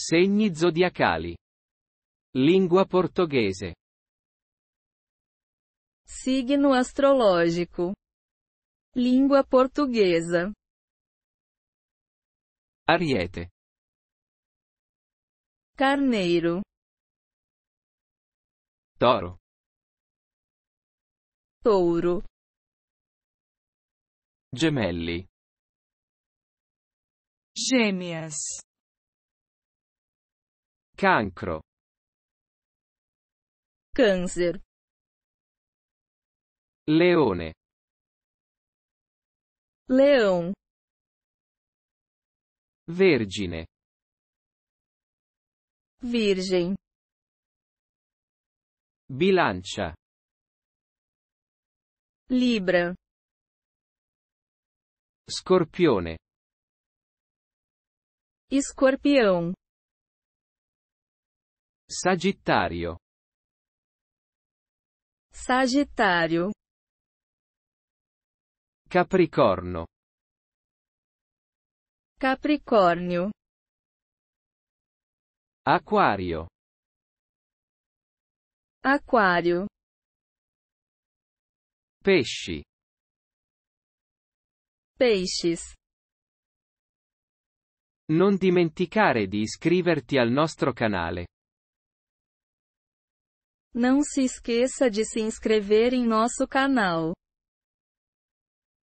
Segni zodiacali. Lingua portoghese. Signo astrológico. Lingua portoghese. Ariete. Carneiro. Toro. Touro. Gemelli. Gêmeas. Cancro. Câncer. Leone. Leão. Vergine. Virgem. Bilancia. Libra. Scorpione. Escorpião. Sagittario. Sagittario. Capricorno. Capricornio. Aquario. Aquario. Pesci. Peixes. Non dimenticare di iscriverti al nostro canale. Não se esqueça de se inscrever em nosso canal.